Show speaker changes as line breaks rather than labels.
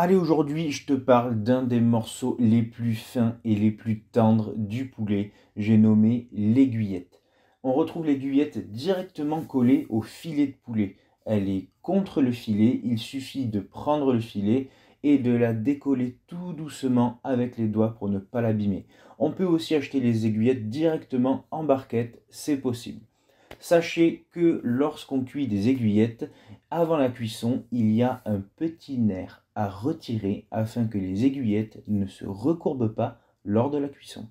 Allez, aujourd'hui, je te parle d'un des morceaux les plus fins et les plus tendres du poulet. J'ai nommé l'aiguillette. On retrouve l'aiguillette directement collée au filet de poulet. Elle est contre le filet, il suffit de prendre le filet et de la décoller tout doucement avec les doigts pour ne pas l'abîmer. On peut aussi acheter les aiguillettes directement en barquette, c'est possible. Sachez que lorsqu'on cuit des aiguillettes, avant la cuisson, il y a un petit nerf à retirer afin que les aiguillettes ne se recourbent pas lors de la cuisson.